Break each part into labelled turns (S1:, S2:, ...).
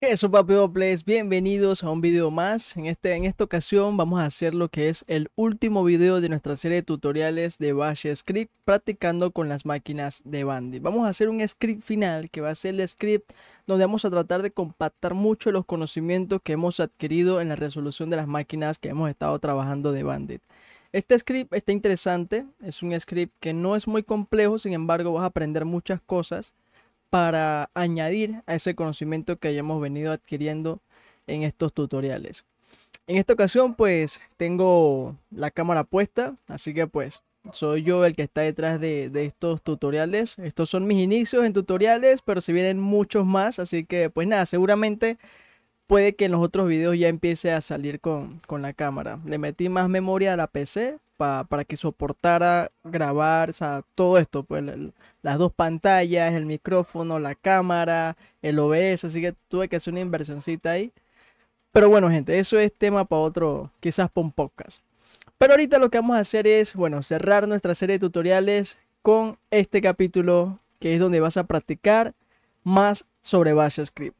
S1: Eso papi Plays, bienvenidos a un video más. En, este, en esta ocasión vamos a hacer lo que es el último video de nuestra serie de tutoriales de Bash Script practicando con las máquinas de Bandit. Vamos a hacer un script final que va a ser el script donde vamos a tratar de compactar mucho los conocimientos que hemos adquirido en la resolución de las máquinas que hemos estado trabajando de Bandit. Este script está interesante, es un script que no es muy complejo, sin embargo vas a aprender muchas cosas para añadir a ese conocimiento que hayamos venido adquiriendo en estos tutoriales. En esta ocasión pues tengo la cámara puesta, así que pues soy yo el que está detrás de, estos tutoriales. Estos son mis inicios en tutoriales, pero se vienen muchos más, así que pues nada, seguramente puede que en los otros videos ya empiece a salir con, la cámara. Le metí más memoria a la PC para que soportara grabar, todo esto, pues las dos pantallas, el micrófono, la cámara, el OBS, así que tuve que hacer una inversioncita ahí. Pero bueno, gente, eso es tema para otro, quizás para un podcast. Pero ahorita lo que vamos a hacer es, bueno, cerrar nuestra serie de tutoriales con este capítulo que es donde vas a practicar más sobre Bash Script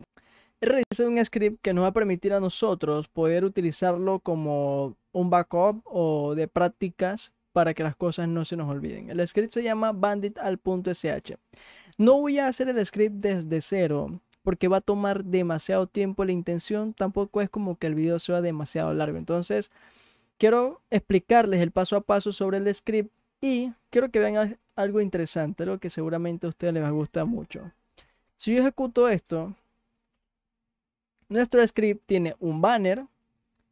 S1: he un script que nos va a permitir a nosotros poder utilizarlo como un backup o de prácticas para que las cosas no se nos olviden. El script se llama banditAl.sh. No voy a hacer el script desde cero porque va a tomar demasiado tiempo. La intención tampoco es como que el video sea demasiado largo. Entonces, quiero explicarles el paso a paso sobre el script y quiero que vean algo interesante, lo que seguramente a ustedes les va a gustar mucho. Si yo ejecuto esto, nuestro script tiene un banner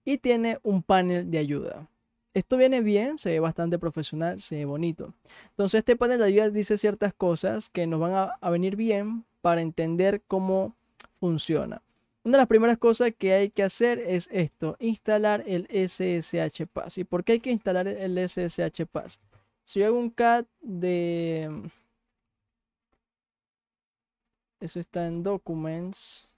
S1: y tiene un panel de ayuda. Esto viene bien, se ve bastante profesional, se ve bonito. Entonces este panel de ayuda dice ciertas cosas que nos van a, venir bien para entender cómo funciona. Una de las primeras cosas que hay que hacer es esto, instalar el SSH Pass. ¿Y por qué hay que instalar el SSH Pass? Si yo hago un cat de... Eso está en Documents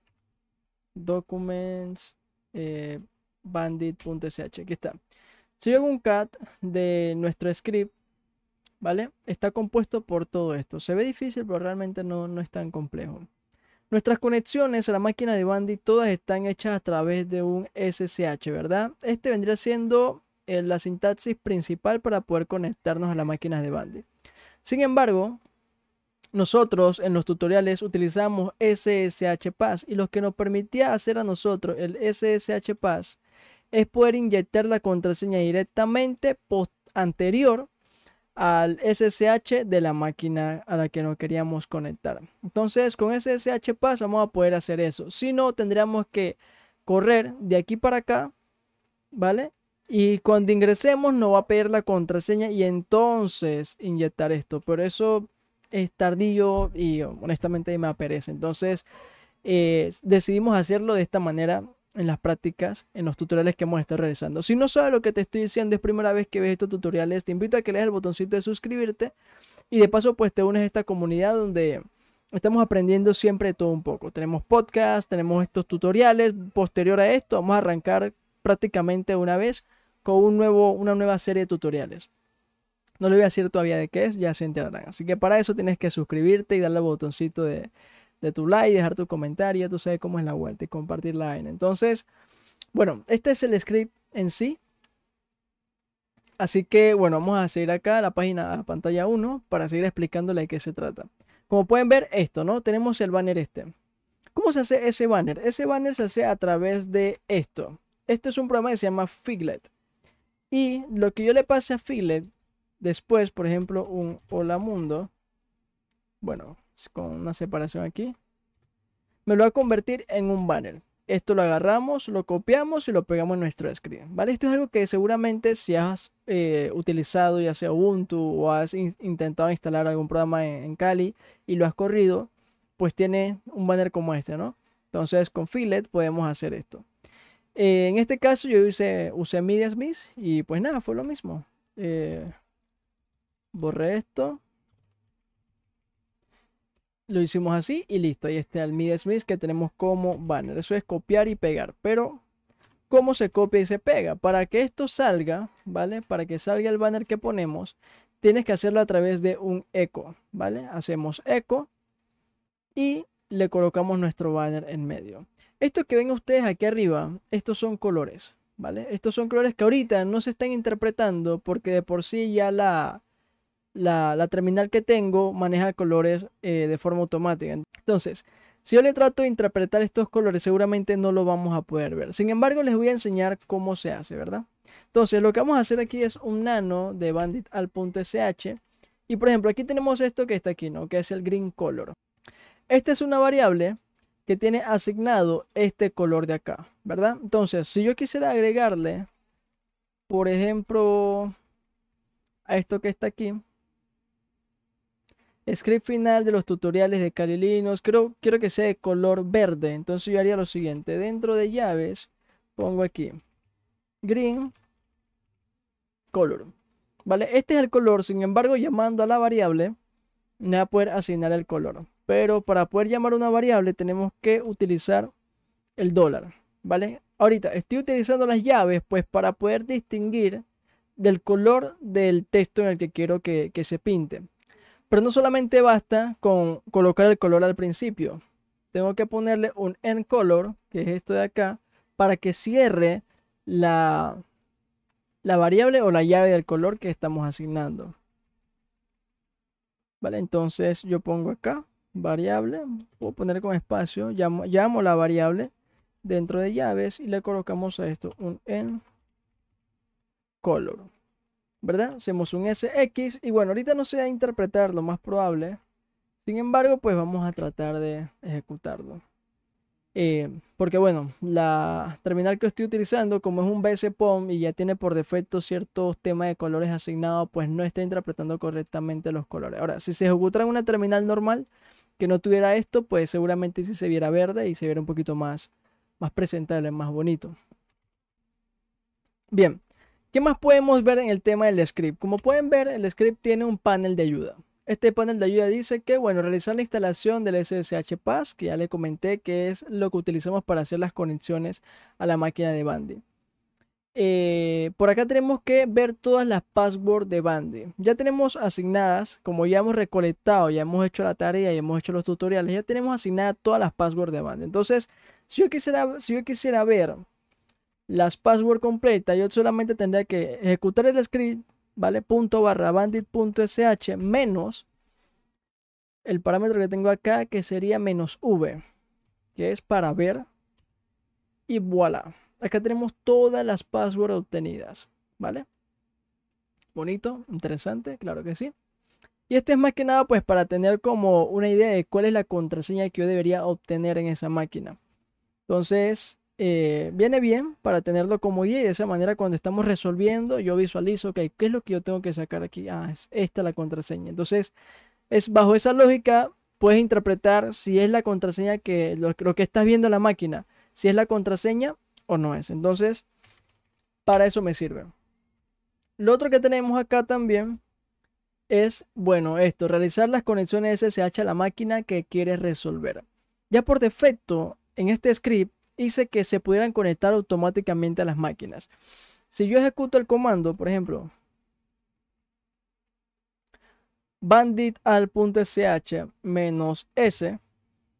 S1: documents eh, bandit.sh. Aquí está. Si yo hago un cat de nuestro script, ¿vale? Está compuesto por todo esto. Se ve difícil, pero realmente no, no es tan complejo. Nuestras conexiones a la máquina de Bandit todas están hechas a través de un SSH, ¿verdad? Este vendría siendo eh, la sintaxis principal para poder conectarnos a las máquinas de Bandit. Sin embargo, nosotros en los tutoriales utilizamos SSH Pass y lo que nos permitía hacer a nosotros el SSH Pass es poder inyectar la contraseña directamente post anterior al SSH de la máquina a la que nos queríamos conectar. Entonces con SSH Pass vamos a poder hacer eso. Si no, tendríamos que correr de aquí para acá, ¿vale? Y cuando ingresemos nos va a pedir la contraseña y entonces inyectar esto. Por eso es tardío y honestamente me aperece. Entonces eh, decidimos hacerlo de esta manera en las prácticas, en los tutoriales que hemos estado realizando. Si no sabes lo que te estoy diciendo, es primera vez que ves estos tutoriales, te invito a que le el botoncito de suscribirte y de paso pues te unes a esta comunidad donde estamos aprendiendo siempre todo un poco. Tenemos podcast, tenemos estos tutoriales. Posterior a esto vamos a arrancar prácticamente una vez con un nuevo, una nueva serie de tutoriales. No le voy a decir todavía de qué es, ya se enterarán. Así que para eso tienes que suscribirte y darle al botoncito de, de tu like, dejar tu comentario, tú sabes cómo es la vuelta y compartir la Entonces, bueno, este es el script en sí. Así que, bueno, vamos a seguir acá a la página, a la pantalla 1, para seguir explicándole de qué se trata. Como pueden ver esto, ¿no? Tenemos el banner este. ¿Cómo se hace ese banner? Ese banner se hace a través de esto. Esto es un programa que se llama Figlet. Y lo que yo le pase a Figlet Después, por ejemplo, un hola mundo. Bueno, con una separación aquí. Me lo va a convertir en un banner. Esto lo agarramos, lo copiamos y lo pegamos en nuestro script. ¿Vale? Esto es algo que seguramente si has eh, utilizado ya sea Ubuntu o has intentado instalar algún programa en, Cali Kali y lo has corrido, pues tiene un banner como este, ¿no? Entonces con Fillet podemos hacer esto. Eh, en este caso yo hice, usé MediaSmith y pues nada, fue lo mismo. Eh, borré esto. Lo hicimos así y listo. Ahí está el Mid Smith que tenemos como banner. Eso es copiar y pegar. Pero, ¿cómo se copia y se pega? Para que esto salga, ¿vale? Para que salga el banner que ponemos, tienes que hacerlo a través de un eco, ¿vale? Hacemos eco y le colocamos nuestro banner en medio. Esto que ven ustedes aquí arriba, estos son colores, ¿vale? Estos son colores que ahorita no se están interpretando porque de por sí ya la, la, terminal que tengo maneja colores eh, de forma automática. Entonces, si yo le trato de interpretar estos colores, seguramente no lo vamos a poder ver. Sin embargo, les voy a enseñar cómo se hace, ¿verdad? Entonces, lo que vamos a hacer aquí es un nano de bandit al punto .sh. Y por ejemplo, aquí tenemos esto que está aquí, ¿no? Que es el green color. Esta es una variable que tiene asignado este color de acá, ¿verdad? Entonces, si yo quisiera agregarle, por ejemplo, a esto que está aquí, Script final de los tutoriales de Kali Creo, quiero que sea de color verde. Entonces yo haría lo siguiente. Dentro de llaves pongo aquí green color. ¿Vale? Este es el color. Sin embargo, llamando a la variable, me va a poder asignar el color. Pero para poder llamar una variable tenemos que utilizar el dólar. ¿Vale? Ahorita estoy utilizando las llaves pues para poder distinguir del color del texto en el que quiero que se pinte. Pero no solamente basta con colocar el color al principio. Tengo que ponerle un nColor, color, que es esto de acá, para que cierre la, la variable o la llave del color que estamos asignando. Vale, entonces yo pongo acá variable, puedo poner con espacio, llamo, llamo la variable dentro de llaves y le colocamos a esto un n color. ¿verdad? Hacemos un SX y bueno, ahorita no sé a interpretar lo más probable. Sin embargo, pues vamos a tratar de ejecutarlo. Eh, porque bueno, la terminal que estoy utilizando, como es un BSPOM y ya tiene por defecto ciertos temas de colores asignados, pues no está interpretando correctamente los colores. Ahora, si se ejecutara en una terminal normal que no tuviera esto, pues seguramente sí se viera verde y se viera un poquito más, más presentable, más bonito. Bien, ¿Qué más podemos ver en el tema del script? Como pueden ver, el script tiene un panel de ayuda. Este panel de ayuda dice que, bueno, realizar la instalación del SSH Pass, que ya le comenté que es lo que utilizamos para hacer las conexiones a la máquina de Bandy. Eh, por acá tenemos que ver todas las passwords de Bandy. Ya tenemos asignadas, como ya hemos recolectado, ya hemos hecho la tarea, ya hemos hecho los tutoriales, ya tenemos asignadas todas las passwords de Bandy. Entonces, si yo quisiera, si yo quisiera ver las password completas, yo solamente tendría que ejecutar el script, ¿vale? Punto barra bandit.sh menos el parámetro que tengo acá que sería menos v, que es para ver. Y voilà. Acá tenemos todas las passwords obtenidas, ¿vale? Bonito, interesante, claro que sí. Y esto es más que nada pues para tener como una idea de cuál es la contraseña que yo debería obtener en esa máquina. Entonces, eh, viene bien para tenerlo como y de esa manera cuando estamos resolviendo yo visualizo, que ¿qué es lo que yo tengo que sacar aquí? Ah, es esta la contraseña. Entonces, es bajo esa lógica puedes interpretar si es la contraseña que lo, que estás viendo en la máquina, si es la contraseña o no es. Entonces, para eso me sirve. Lo otro que tenemos acá también es, bueno, esto, realizar las conexiones SSH a la máquina que quieres resolver. Ya por defecto, en este script hice que se pudieran conectar automáticamente a las máquinas. Si yo ejecuto el comando, por ejemplo, bandit al ch menos s,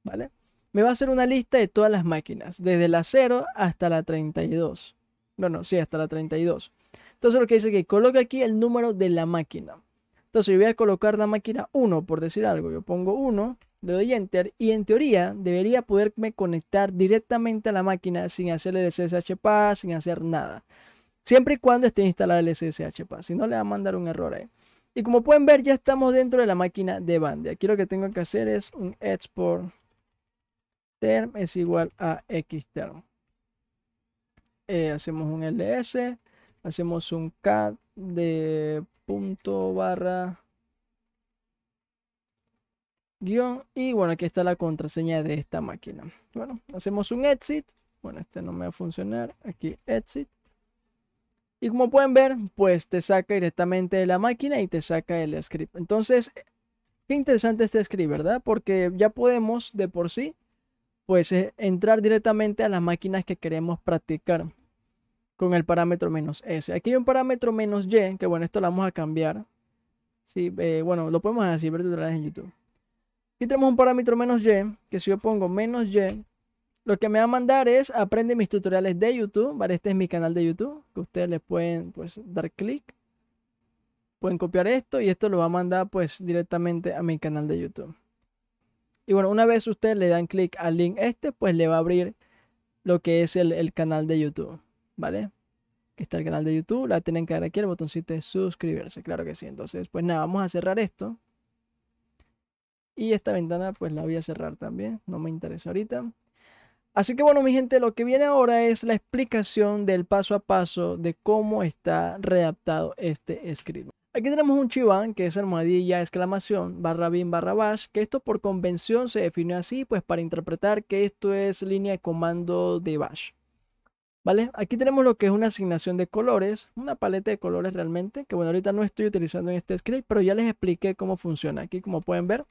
S1: ¿vale? Me va a hacer una lista de todas las máquinas, desde la 0 hasta la 32. Bueno, sí, hasta la 32. Entonces lo que dice es que coloque aquí el número de la máquina. Entonces yo voy a colocar la máquina 1, por decir algo. Yo pongo 1 le doy enter y en teoría debería poderme conectar directamente a la máquina sin hacer el SSH Pass, sin hacer nada. Siempre y cuando esté instalado el SSH Pass, si no le va a mandar un error ahí. Y como pueden ver ya estamos dentro de la máquina de Bande Aquí lo que tengo que hacer es un export term es igual a xterm. Eh, hacemos un ls, hacemos un cat de punto barra guión y bueno aquí está la contraseña de esta máquina bueno hacemos un exit bueno este no me va a funcionar aquí exit y como pueden ver pues te saca directamente de la máquina y te saca el script entonces qué interesante este script verdad porque ya podemos de por sí pues eh, entrar directamente a las máquinas que queremos practicar con el parámetro menos s aquí hay un parámetro menos y que bueno esto lo vamos a cambiar Sí, eh, bueno, lo podemos hacer, ver tutoriales en YouTube. Y tenemos un parámetro menos y, que si yo pongo menos y, lo que me va a mandar es aprende mis tutoriales de YouTube. Vale, este es mi canal de YouTube, que ustedes le pueden pues dar clic. Pueden copiar esto y esto lo va a mandar pues directamente a mi canal de YouTube. Y bueno, una vez ustedes le dan clic al link este, pues le va a abrir lo que es el, el canal de YouTube, ¿vale? Que está el canal de YouTube, la tienen que dar aquí, el botoncito de suscribirse, claro que sí. Entonces, pues nada, vamos a cerrar esto. Y esta ventana pues la voy a cerrar también, no me interesa ahorita. Así que bueno mi gente, lo que viene ahora es la explicación del paso a paso de cómo está redactado este script. Aquí tenemos un chiván que es almohadilla exclamación barra bin barra bash, que esto por convención se definió así pues para interpretar que esto es línea de comando de bash. ¿Vale? Aquí tenemos lo que es una asignación de colores, una paleta de colores realmente, que bueno, ahorita no estoy utilizando en este script, pero ya les expliqué cómo funciona. Aquí como pueden ver,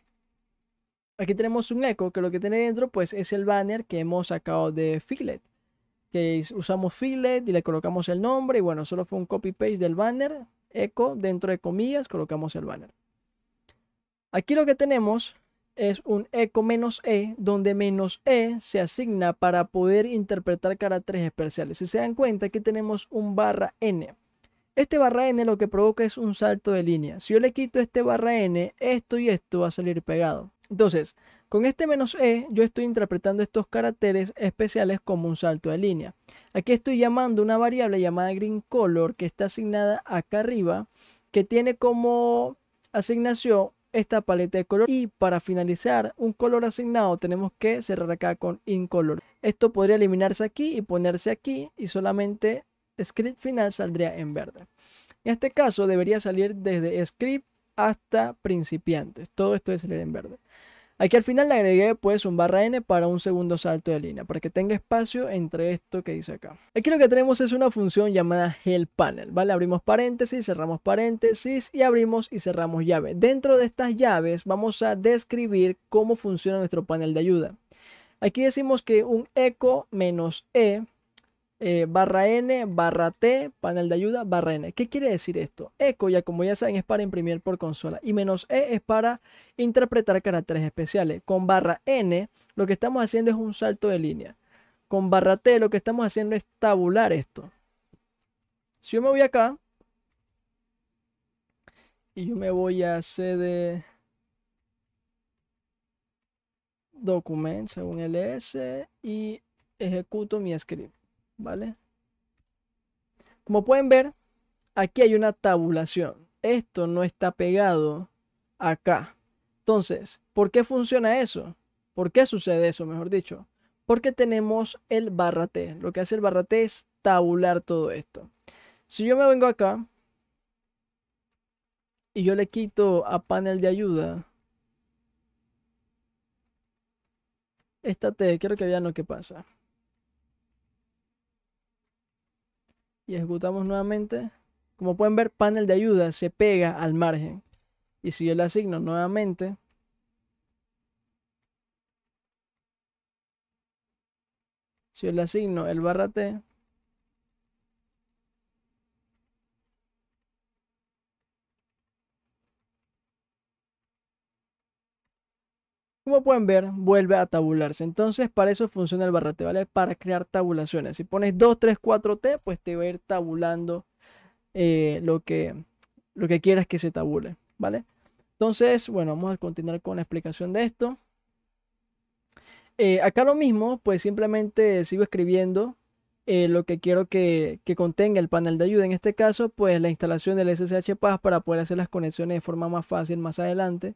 S1: Aquí tenemos un eco que lo que tiene dentro pues es el banner que hemos sacado de Fillet. Que usamos Fillet y le colocamos el nombre y bueno, solo fue un copy paste del banner. Eco, dentro de comillas, colocamos el banner. Aquí lo que tenemos es un eco menos e, donde menos e se asigna para poder interpretar caracteres especiales. Si se dan cuenta, aquí tenemos un barra n. Este barra n lo que provoca es un salto de línea. Si yo le quito este barra n, esto y esto va a salir pegado. Entonces, con este menos "-e", yo estoy interpretando estos caracteres especiales como un salto de línea. Aquí estoy llamando una variable llamada green color que está asignada acá arriba, que tiene como asignación esta paleta de color y para finalizar un color asignado tenemos que cerrar acá con incolor. Esto podría eliminarse aquí y ponerse aquí y solamente script final saldría en verde. En este caso debería salir desde script hasta principiantes. Todo esto es leer en verde. Aquí al final le agregué pues un barra n para un segundo salto de línea, para que tenga espacio entre esto que dice acá. Aquí lo que tenemos es una función llamada panel ¿vale? Abrimos paréntesis, cerramos paréntesis y abrimos y cerramos llave. Dentro de estas llaves vamos a describir cómo funciona nuestro panel de ayuda. Aquí decimos que un eco menos e eh, barra N, barra T, panel de ayuda, barra N. ¿Qué quiere decir esto? ECO, ya como ya saben, es para imprimir por consola. Y menos E es para interpretar caracteres especiales. Con barra N, lo que estamos haciendo es un salto de línea. Con barra T, lo que estamos haciendo es tabular esto. Si yo me voy acá, y yo me voy a CD document según ls y ejecuto mi script. ¿vale? Como pueden ver, aquí hay una tabulación. Esto no está pegado acá. Entonces, ¿por qué funciona eso? ¿Por qué sucede eso, mejor dicho? Porque tenemos el barra T. Lo que hace el barra T es tabular todo esto. Si yo me vengo acá y yo le quito a panel de ayuda esta T, quiero que vean lo que pasa. y ejecutamos nuevamente, como pueden ver, panel de ayuda se pega al margen. Y si yo le asigno nuevamente, si yo le asigno el barra T, Como pueden ver, vuelve a tabularse. Entonces, para eso funciona el barrete, ¿vale? Para crear tabulaciones. Si pones 2, 3, 4T, pues te va a ir tabulando eh, lo, que, lo que quieras que se tabule, ¿vale? Entonces, bueno, vamos a continuar con la explicación de esto. Eh, acá lo mismo, pues simplemente sigo escribiendo eh, lo que quiero que, que, contenga el panel de ayuda. En este caso, pues la instalación del SSH Pass para poder hacer las conexiones de forma más fácil más adelante.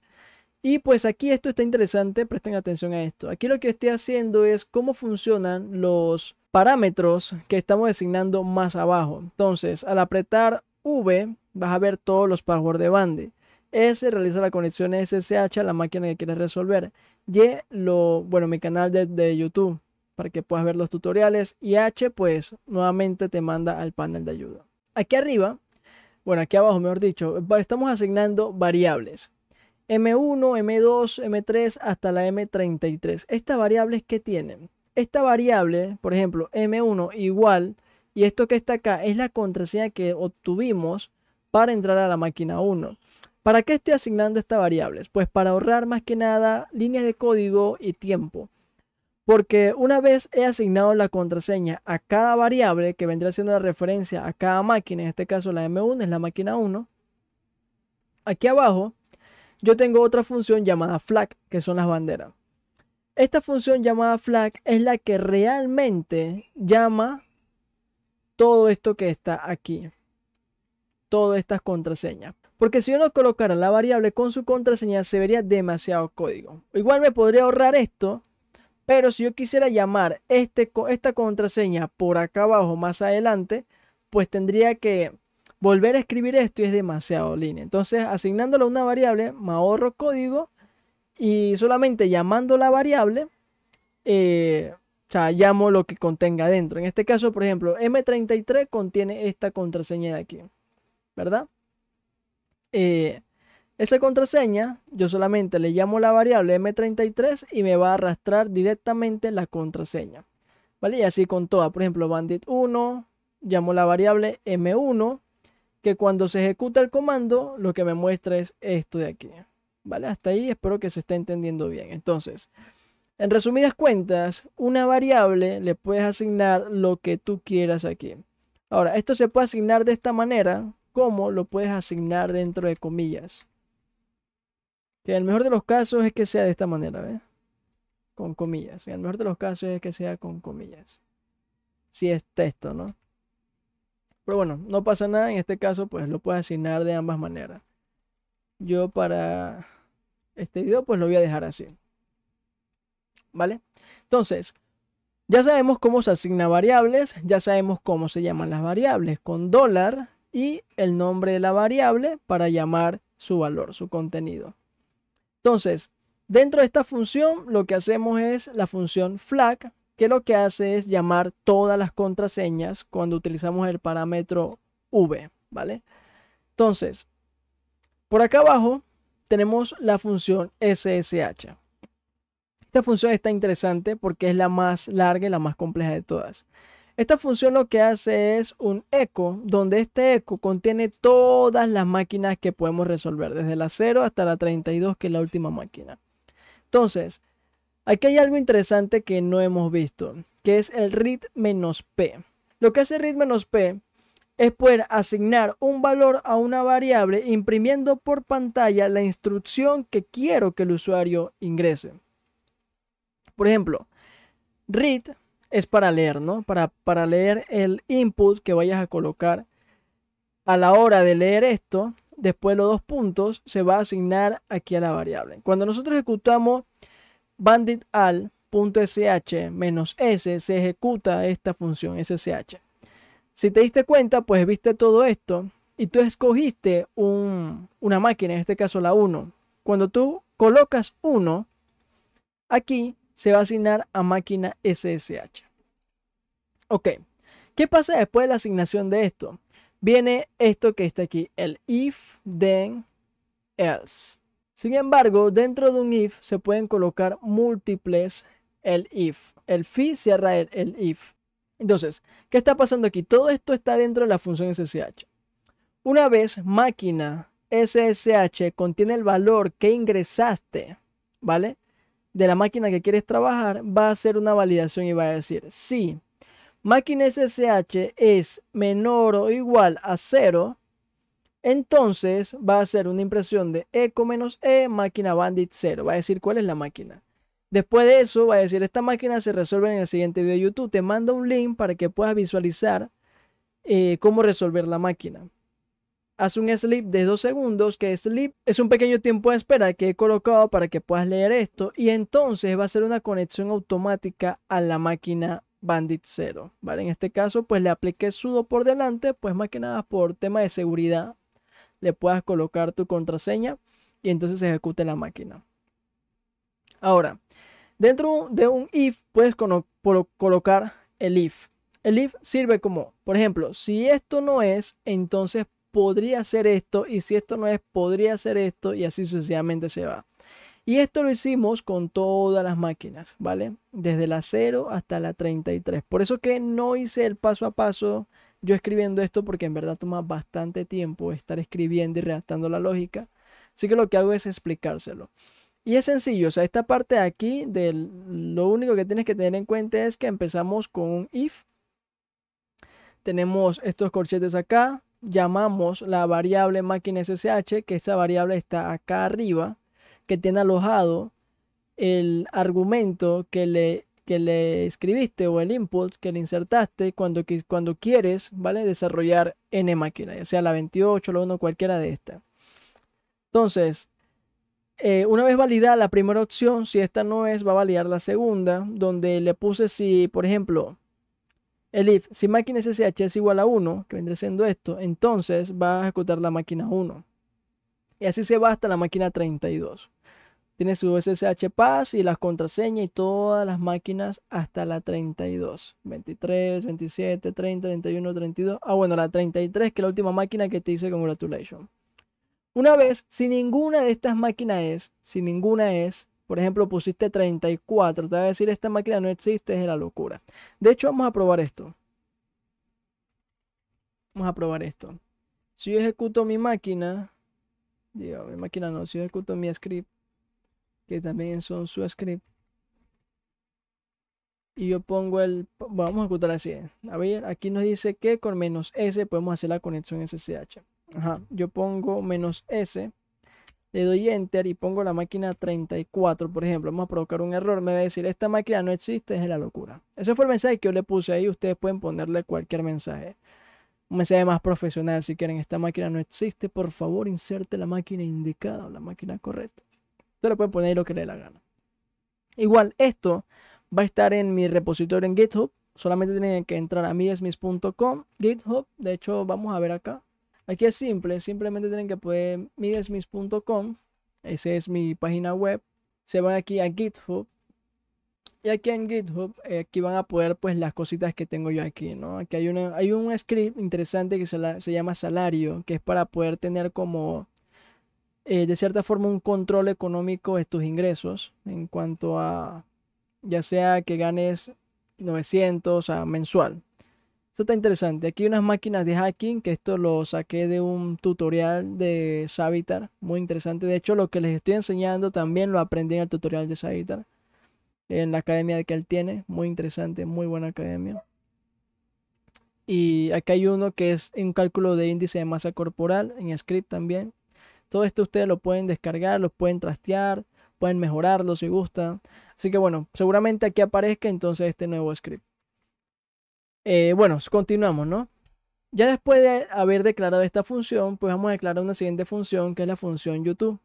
S1: Y pues aquí esto está interesante, presten atención a esto. Aquí lo que estoy haciendo es cómo funcionan los parámetros que estamos designando más abajo. Entonces, al apretar V, vas a ver todos los passwords de Bande. S realiza la conexión SSH a la máquina que quieres resolver. Y lo, bueno, mi canal de, YouTube para que puedas ver los tutoriales. Y H, pues nuevamente te manda al panel de ayuda. Aquí arriba, bueno, aquí abajo, mejor dicho, estamos asignando variables. M1, M2, M3 hasta la M33. ¿Estas variables que tienen? Esta variable, por ejemplo, M1 igual, y esto que está acá es la contraseña que obtuvimos para entrar a la máquina 1. ¿Para qué estoy asignando estas variables? Pues para ahorrar más que nada líneas de código y tiempo. Porque una vez he asignado la contraseña a cada variable que vendría siendo la referencia a cada máquina, en este caso la M1 es la máquina 1, aquí abajo yo tengo otra función llamada flag, que son las banderas. Esta función llamada flag es la que realmente llama todo esto que está aquí. Todas estas contraseñas. Porque si yo no colocara la variable con su contraseña, se vería demasiado código. Igual me podría ahorrar esto. Pero si yo quisiera llamar este esta contraseña por acá abajo más adelante, pues tendría que volver a escribir esto y es demasiado línea. Entonces, asignándole una variable, me ahorro código y solamente llamando la variable, eh, o sea, llamo lo que contenga dentro. En este caso, por ejemplo, M33 contiene esta contraseña de aquí, ¿verdad? Eh, esa contraseña, yo solamente le llamo la variable M33 y me va a arrastrar directamente la contraseña. ¿Vale? Y así con toda. Por ejemplo, bandit1, llamo la variable M1 que cuando se ejecuta el comando, lo que me muestra es esto de aquí. ¿Vale? Hasta ahí espero que se esté entendiendo bien. Entonces, en resumidas cuentas, una variable le puedes asignar lo que tú quieras aquí. Ahora, esto se puede asignar de esta manera, como lo puedes asignar dentro de comillas. Que en el mejor de los casos es que sea de esta manera, ¿ves? Con comillas. En el mejor de los casos es que sea con comillas. Si es texto, ¿no? Pero bueno, no pasa nada. En este caso, pues lo puedes asignar de ambas maneras. Yo para este video, pues lo voy a dejar así. ¿Vale? Entonces, ya sabemos cómo se asigna variables, ya sabemos cómo se llaman las variables con dólar y el nombre de la variable para llamar su valor, su contenido. Entonces, dentro de esta función lo que hacemos es la función flag que lo que hace es llamar todas las contraseñas cuando utilizamos el parámetro v, ¿vale? Entonces, por acá abajo tenemos la función SSH. Esta función está interesante porque es la más larga y la más compleja de todas. Esta función lo que hace es un eco, donde este eco contiene todas las máquinas que podemos resolver, desde la 0 hasta la 32, que es la última máquina. Entonces, Aquí hay algo interesante que no hemos visto, que es el read menos p. Lo que hace read menos p es poder asignar un valor a una variable imprimiendo por pantalla la instrucción que quiero que el usuario ingrese. Por ejemplo, read es para leer, ¿no? Para, para leer el input que vayas a colocar. A la hora de leer esto, después los dos puntos, se va a asignar aquí a la variable. Cuando nosotros ejecutamos banditAll.sh-s se ejecuta esta función SSH. Si te diste cuenta, pues viste todo esto y tú escogiste una máquina, en este caso la 1. Cuando tú colocas 1, aquí se va a asignar a máquina SSH. Ok, ¿qué pasa después de la asignación de esto? Viene esto que está aquí, el if, then, else. Sin embargo, dentro de un if se pueden colocar múltiples el if. El fi cierra el, if. Entonces, ¿qué está pasando aquí? Todo esto está dentro de la función SSH. Una vez máquina SSH contiene el valor que ingresaste, ¿vale? De la máquina que quieres trabajar, va a hacer una validación y va a decir, si máquina SSH es menor o igual a cero, entonces va a hacer una impresión de eco menos E, máquina bandit 0. Va a decir cuál es la máquina. Después de eso va a decir, esta máquina se resuelve en el siguiente video de YouTube. Te manda un link para que puedas visualizar eh, cómo resolver la máquina. Haz un sleep de 2 segundos, que sleep es un pequeño tiempo de espera que he colocado para que puedas leer esto. Y entonces va a ser una conexión automática a la máquina Bandit 0. ¿vale? En este caso, pues le apliqué sudo por delante, pues más por tema de seguridad le puedas colocar tu contraseña y entonces se ejecute la máquina. Ahora, dentro de un if puedes colocar el if. El if sirve como, por ejemplo, si esto no es, entonces podría ser esto y si esto no es, podría ser esto y así sucesivamente se va. Y esto lo hicimos con todas las máquinas, ¿vale? Desde la 0 hasta la 33. Por eso que no hice el paso a paso yo escribiendo esto porque en verdad toma bastante tiempo estar escribiendo y redactando la lógica. Así que lo que hago es explicárselo. Y es sencillo, o sea, esta parte de aquí, del, lo único que tienes que tener en cuenta es que empezamos con un if. Tenemos estos corchetes acá, llamamos la variable máquina SSH, que esa variable está acá arriba, que tiene alojado el argumento que le que le escribiste o el input que le insertaste cuando, cuando quieres, ¿vale? Desarrollar N e máquina, ya sea la 28, la 1, cualquiera de estas. Entonces, eh, una vez validada la primera opción, si esta no es, va a validar la segunda, donde le puse si, por ejemplo, el if, si máquina sh es igual a 1, que vendría siendo esto, entonces va a ejecutar la máquina 1. Y así se va hasta la máquina 32 tiene su SSH Pass y las contraseñas y todas las máquinas hasta la 32. 23, 27, 30, 31, 32. Ah, bueno, la 33, que es la última máquina que te dice congratulations. Una vez, si ninguna de estas máquinas es, si ninguna es, por ejemplo, pusiste 34, te va a decir esta máquina no existe, es de la locura. De hecho, vamos a probar esto. Vamos a probar esto. Si yo ejecuto mi máquina, digo, mi máquina no, si yo ejecuto mi script, que también son su script. Y yo pongo el, vamos a ejecutar así. A ver, aquí nos dice que con menos S podemos hacer la conexión SSH. Ajá, yo pongo menos S, le doy enter y pongo la máquina 34, por ejemplo. Vamos a provocar un error, me va a decir, esta máquina no existe, es la locura. Ese fue el mensaje que yo le puse ahí, ustedes pueden ponerle cualquier mensaje un mensaje más profesional si quieren. Esta máquina no existe, por favor inserte la máquina indicada o la máquina correcta. Usted le puede poner lo que le dé la gana. Igual, esto va a estar en mi repositorio en GitHub. Solamente tienen que entrar a midesmis.com, GitHub. De hecho, vamos a ver acá. Aquí es simple, simplemente tienen que poner midesmis.com. Esa es mi página web. Se van aquí a GitHub. Y aquí en GitHub, eh, aquí van a poder pues las cositas que tengo yo aquí, ¿no? Aquí hay, una, hay un script interesante que se llama salario, que es para poder tener como eh, de cierta forma un control económico de tus ingresos en cuanto a ya sea que ganes 900 a mensual. Esto está interesante. Aquí hay unas máquinas de hacking, que esto lo saqué de un tutorial de Savitar, muy interesante. De hecho, lo que les estoy enseñando también lo aprendí en el tutorial de Savitar, en la academia que él tiene, muy interesante, muy buena academia. Y aquí hay uno que es un cálculo de índice de masa corporal en script también. Todo esto ustedes lo pueden descargar, lo pueden trastear, pueden mejorarlo si gustan. Así que bueno, seguramente aquí aparezca entonces este nuevo script. Eh, bueno, continuamos, ¿no? Ya después de haber declarado esta función, pues vamos a declarar una siguiente función que es la función YouTube,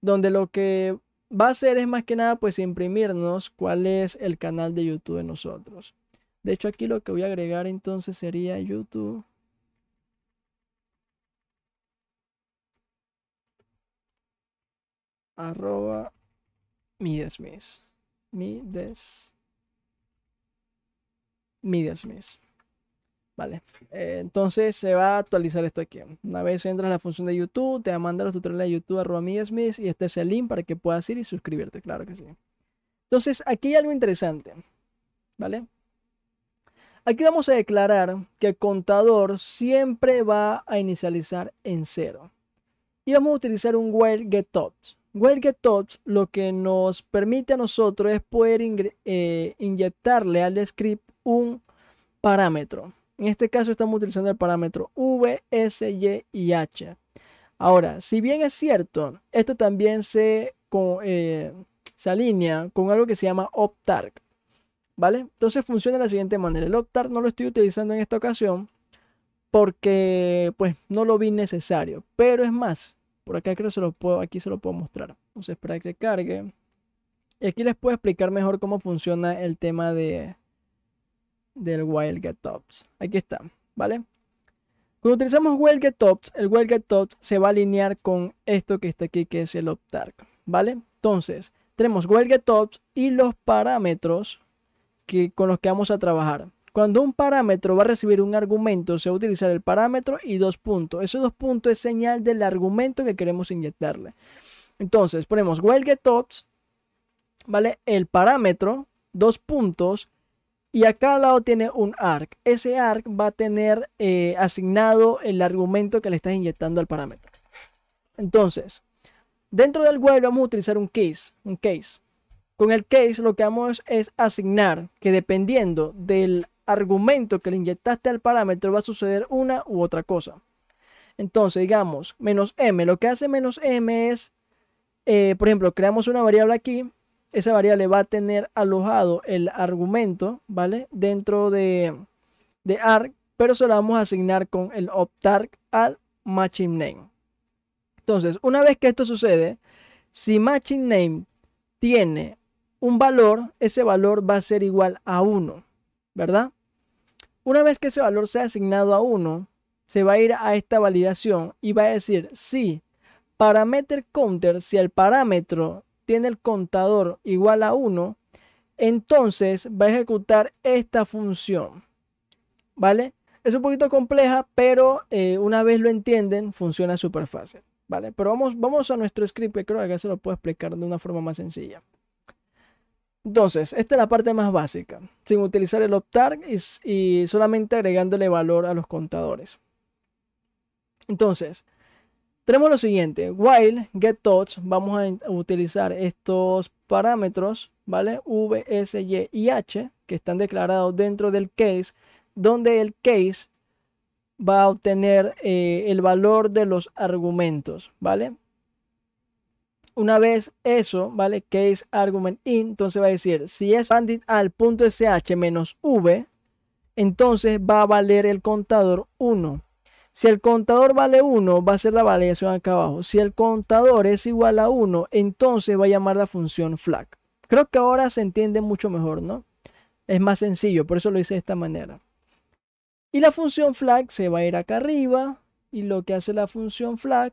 S1: donde lo que va a hacer es más que nada pues imprimirnos cuál es el canal de YouTube de nosotros. De hecho aquí lo que voy a agregar entonces sería YouTube. arroba midesmith. Mides. Midesmis. Vale. Eh, entonces se va a actualizar esto aquí. Una vez entras en la función de YouTube, te va a mandar los tutoriales de YouTube arroba midesmis y este es el link para que puedas ir y suscribirte. Claro que sí. Entonces aquí hay algo interesante. ¿Vale? Aquí vamos a declarar que el contador siempre va a inicializar en cero. Y vamos a utilizar un while get top tops lo que nos permite a nosotros es poder eh, inyectarle al script un parámetro. En este caso estamos utilizando el parámetro V, S, Y y H. Ahora, si bien es cierto, esto también se, eh, alinea con algo que se llama OpTarg. ¿Vale? Entonces funciona de la siguiente manera. El OpTarg no lo estoy utilizando en esta ocasión porque pues no lo vi necesario. Pero es más, por acá creo que se lo puedo, aquí se lo puedo mostrar. entonces a que cargue. Y aquí les puedo explicar mejor cómo funciona el tema de del tops Aquí está, ¿vale? Cuando utilizamos tops el tops se va a alinear con esto que está aquí, que es el Optar, ¿vale? Entonces, tenemos tops y los parámetros que, con los que vamos a trabajar. Cuando un parámetro va a recibir un argumento, se va a utilizar el parámetro y dos puntos. Esos dos puntos es señal del argumento que queremos inyectarle. Entonces, ponemos WellGetOps, ¿vale? El parámetro, dos puntos, y a cada lado tiene un arc. Ese arc va a tener eh, asignado el argumento que le estás inyectando al parámetro. Entonces, dentro del Well vamos a utilizar un case, un case. Con el case lo que vamos es asignar que dependiendo del argumento que le inyectaste al parámetro va a suceder una u otra cosa. Entonces, digamos, menos m, lo que hace menos m es, eh, por ejemplo, creamos una variable aquí, esa variable va a tener alojado el argumento, ¿vale? Dentro de, de arg, pero se lo vamos a asignar con el optarg al matching name. Entonces, una vez que esto sucede, si matching name tiene un valor, ese valor va a ser igual a 1, ¿verdad? Una vez que ese valor sea asignado a 1, se va a ir a esta validación y va a decir si parameter counter, si el parámetro tiene el contador igual a 1, entonces va a ejecutar esta función. ¿Vale? Es un poquito compleja, pero eh, una vez lo entienden, funciona súper fácil. ¿Vale? Pero vamos, vamos a nuestro script, que creo que acá se lo puedo explicar de una forma más sencilla. Entonces, esta es la parte más básica, sin utilizar el optar y, solamente agregándole valor a los contadores. Entonces, tenemos lo siguiente, while getTouch, vamos a utilizar estos parámetros, ¿vale? V, S, Y y H, que están declarados dentro del case, donde el case va a obtener eh, el valor de los argumentos, ¿vale? una vez eso, ¿vale? Case argument in, entonces va a decir, si es bandit al punto sh menos v, entonces va a valer el contador 1. Si el contador vale 1, va a ser la validación acá abajo. Si el contador es igual a 1, entonces va a llamar la función flag. Creo que ahora se entiende mucho mejor, ¿no? Es más sencillo, por eso lo hice de esta manera. Y la función flag se va a ir acá arriba. Y lo que hace la función flag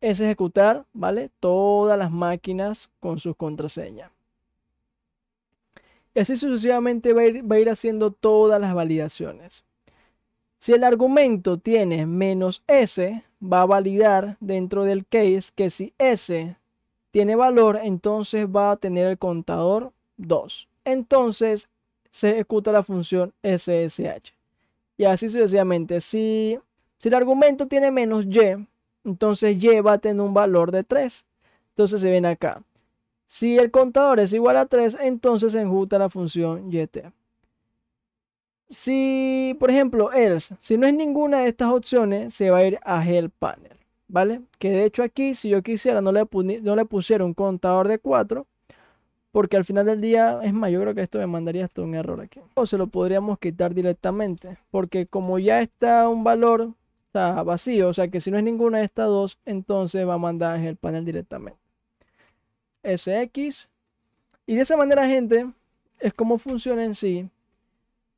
S1: es ejecutar, ¿vale? Todas las máquinas con sus contraseñas. Y así sucesivamente va a, ir, haciendo todas las validaciones. Si el argumento tiene menos s, va a validar dentro del case que si s tiene valor, entonces va a tener el contador 2. Entonces se ejecuta la función ssh. Y así sucesivamente. Si, si el argumento tiene menos y, entonces llévate en un valor de 3. Entonces se ven acá. Si el contador es igual a 3, entonces se enjuta la función yt. Si, por ejemplo, else, si no es ninguna de estas opciones, se va a ir a help panel, ¿vale? Que de hecho aquí, si yo quisiera, no le, no le pusiera un contador de 4, porque al final del día, es más, yo creo que esto me mandaría hasta un error aquí. O se lo podríamos quitar directamente, porque como ya está un valor vacío. O sea que si no es ninguna de estas dos, entonces va a mandar en el panel directamente. SX. Y de esa manera, gente, es como funciona en sí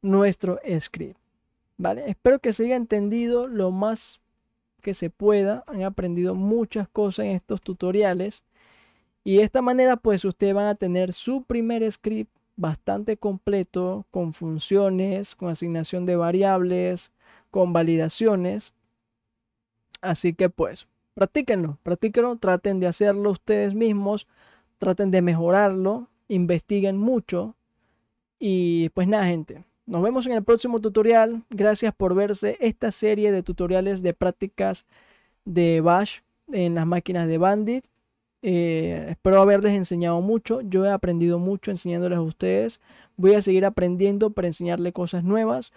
S1: nuestro script. ¿Vale? Espero que se haya entendido lo más que se pueda. Han aprendido muchas cosas en estos tutoriales. Y de esta manera, pues ustedes van a tener su primer script bastante completo, con funciones, con asignación de variables, con validaciones, Así que pues, practíquenlo, practíquenlo, traten de hacerlo ustedes mismos, traten de mejorarlo, investiguen mucho. Y pues nada, gente. Nos vemos en el próximo tutorial. Gracias por verse esta serie de tutoriales de prácticas de Bash en las máquinas de Bandit. Eh, espero haberles enseñado mucho. Yo he aprendido mucho enseñándoles a ustedes. Voy a seguir aprendiendo para enseñarles cosas nuevas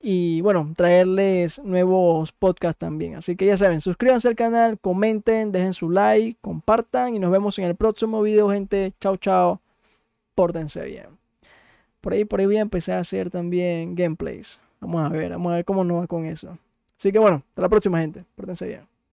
S1: y bueno, traerles nuevos podcasts también. Así que ya saben, suscríbanse al canal, comenten, dejen su like, compartan y nos vemos en el próximo video, gente. Chao, chao. Pórtense bien. Por ahí, por ahí voy a empezar a hacer también gameplays. Vamos a ver, vamos a ver cómo nos va con eso. Así que bueno, hasta la próxima, gente. Pórtense bien.